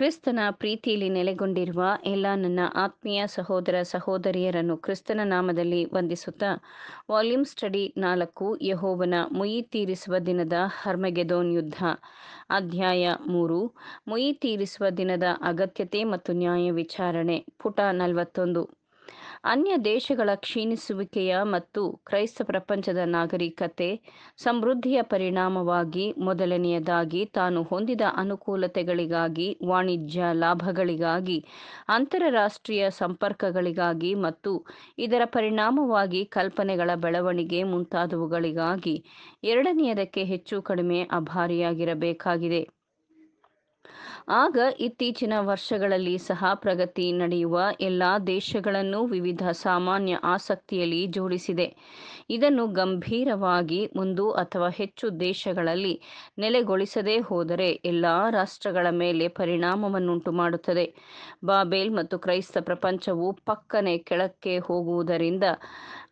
ಕ್ರಿಸ್ತನ ಪ್ರೀತಿಯಲ್ಲಿ ನೆಲೆಗೊಂಡಿರುವ ಎಲ್ಲ ನನ್ನ ಆತ್ಮೀಯ ಸಹೋದರ ಸಹೋದರಿಯರನ್ನು ಕ್ರಿಸ್ತನ ನಾಮದಲ್ಲಿ ವಂದಿಸುತ್ತಾ ವಾಲ್ಯೂಮ್ ಸ್ಟಡಿ ನಾಲ್ಕು ಯಹೋವನ ಮುಯಿ ತೀರಿಸುವ ದಿನದ ಹರ್ಮಗೆದೋನ್ ಯುದ್ಧ ಅಧ್ಯಾಯ ಮೂರು ಮುಯಿ ತೀರಿಸುವ ದಿನದ ಅಗತ್ಯತೆ ಮತ್ತು ನ್ಯಾಯ ವಿಚಾರಣೆ ಪುಟ ನಲವತ್ತೊಂದು ಅನ್ಯ ದೇಶಗಳ ಕ್ಷೀಣಿಸುವಿಕೆಯ ಮತ್ತು ಕ್ರೈಸ್ತ ಪ್ರಪಂಚದ ನಾಗರಿಕತೆ ಸಮೃದ್ಧಿಯ ಪರಿಣಾಮವಾಗಿ ಮೊದಲನೆಯದಾಗಿ ತಾನು ಹೊಂದಿದ ಅನುಕೂಲತೆಗಳಿಗಾಗಿ ವಾಣಿಜ್ಯ ಲಾಭಗಳಿಗಾಗಿ ಅಂತರರಾಷ್ಟ್ರೀಯ ಸಂಪರ್ಕಗಳಿಗಾಗಿ ಮತ್ತು ಇದರ ಪರಿಣಾಮವಾಗಿ ಕಲ್ಪನೆಗಳ ಬೆಳವಣಿಗೆ ಮುಂತಾದವುಗಳಿಗಾಗಿ ಎರಡನೆಯದಕ್ಕೆ ಹೆಚ್ಚು ಕಡಿಮೆ ಅಭಾರಿಯಾಗಿರಬೇಕಾಗಿದೆ ಆಗ ಇತ್ತೀಚಿನ ವರ್ಷಗಳಲ್ಲಿ ಸಹ ಪ್ರಗತಿ ನಡೆಯುವ ಎಲ್ಲ ದೇಶಗಳನ್ನು ವಿವಿಧ ಸಾಮಾನ್ಯ ಆಸಕ್ತಿಯಲ್ಲಿ ಜೋಡಿಸಿದೆ ಇದನ್ನು ಗಂಭೀರವಾಗಿ ಒಂದು ಅಥವಾ ಹೆಚ್ಚು ದೇಶಗಳಲ್ಲಿ ನೆಲೆಗೊಳಿಸದೇ ಹೋದರೆ ಎಲ್ಲ ರಾಷ್ಟ್ರಗಳ ಮೇಲೆ ಪರಿಣಾಮವನ್ನುಂಟು ಮಾಡುತ್ತದೆ ಬಾಬೆಲ್ ಮತ್ತು ಕ್ರೈಸ್ತ ಪ್ರಪಂಚವು ಪಕ್ಕನೆ ಕೆಳಕ್ಕೆ ಹೋಗುವುದರಿಂದ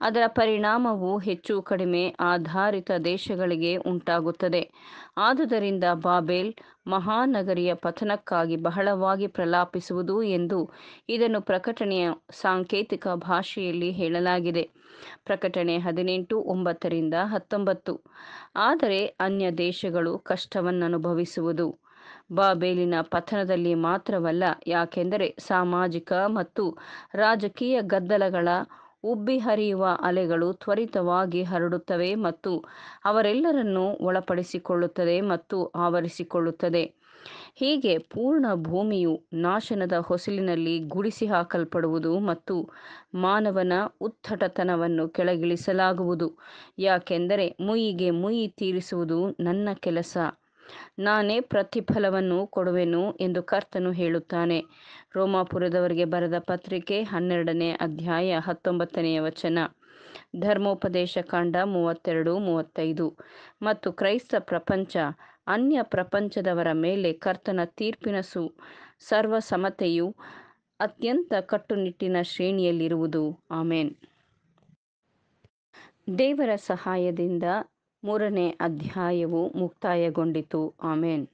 ಅದರ ಪರಿಣಾಮವು ಹೆಚ್ಚು ಕಡಿಮೆ ಆಧಾರಿತ ದೇಶಗಳಿಗೆ ಉಂಟಾಗುತ್ತದೆ ಆದುದರಿಂದ ಬಾಬೆಲ್ ಮಹಾನಗರಿಯ ಪಥ ಪಥನಕ್ಕಾಗಿ ಬಹಳವಾಗಿ ಪ್ರಲಾಪಿಸುವುದು ಎಂದು ಇದನ್ನು ಪ್ರಕಟಣೆಯ ಸಾಂಕೇತಿಕ ಭಾಷೆಯಲ್ಲಿ ಹೇಳಲಾಗಿದೆ ಪ್ರಕಟಣೆ ಹದಿನೆಂಟು ಒಂಬತ್ತರಿಂದ ಹತ್ತೊಂಬತ್ತು ಆದರೆ ಅನ್ಯ ದೇಶಗಳು ಕಷ್ಟವನ್ನನುಭವಿಸುವುದು ಬಾಬೇಲಿನ ಪತನದಲ್ಲಿ ಮಾತ್ರವಲ್ಲ ಯಾಕೆಂದರೆ ಸಾಮಾಜಿಕ ಮತ್ತು ರಾಜಕೀಯ ಗದ್ದಲಗಳ ಉಬ್ಬಿ ಹರಿಯುವ ಅಲೆಗಳು ತ್ವರಿತವಾಗಿ ಹರಡುತ್ತವೆ ಮತ್ತು ಅವರೆಲ್ಲರನ್ನೂ ಒಳಪಡಿಸಿಕೊಳ್ಳುತ್ತದೆ ಮತ್ತು ಆವರಿಸಿಕೊಳ್ಳುತ್ತದೆ ಹೀಗೆ ಪೂರ್ಣ ಭೂಮಿಯು ನಾಶನದ ಹೊಸಲಿನಲ್ಲಿ ಗುಡಿಸಿ ಹಾಕಲ್ಪಡುವುದು ಮತ್ತು ಮಾನವನ ಉತ್ತಟತನವನ್ನು ಕೆಳಗಿಳಿಸಲಾಗುವುದು ಯಾಕೆಂದರೆ ಮುಯಿಗೆ ಮುಯಿ ತೀರಿಸುವುದು ನನ್ನ ಕೆಲಸ ನಾನೇ ಪ್ರತಿಫಲವನ್ನು ಕೊಡುವೆನು ಎಂದು ಕರ್ತನು ಹೇಳುತ್ತಾನೆ ರೋಮಾಪುರದವರಿಗೆ ಬರೆದ ಪತ್ರಿಕೆ ಹನ್ನೆರಡನೇ ಅಧ್ಯಾಯ ಹತ್ತೊಂಬತ್ತನೆಯ ವಚನ ಧರ್ಮೋಪದೇಶ ಕಾಂಡ ಮೂವತ್ತೆರಡು ಮೂವತ್ತೈದು ಮತ್ತು ಕ್ರೈಸ್ತ ಪ್ರಪಂಚ ಅನ್ಯ ಪ್ರಪಂಚದವರ ಮೇಲೆ ಕರ್ತನ ತೀರ್ಪಿನ ಸು ಸರ್ವ ಸಮತೆಯು ಅತ್ಯಂತ ಕಟ್ಟುನಿಟ್ಟಿನ ಶ್ರೇಣಿಯಲ್ಲಿರುವುದು ಆಮೇನ್ ದೇವರ ಸಹಾಯದಿಂದ ಮೂರನೇ ಅಧ್ಯಾಯವು ಮುಕ್ತಾಯಗೊಂಡಿತು ಆಮೇನ್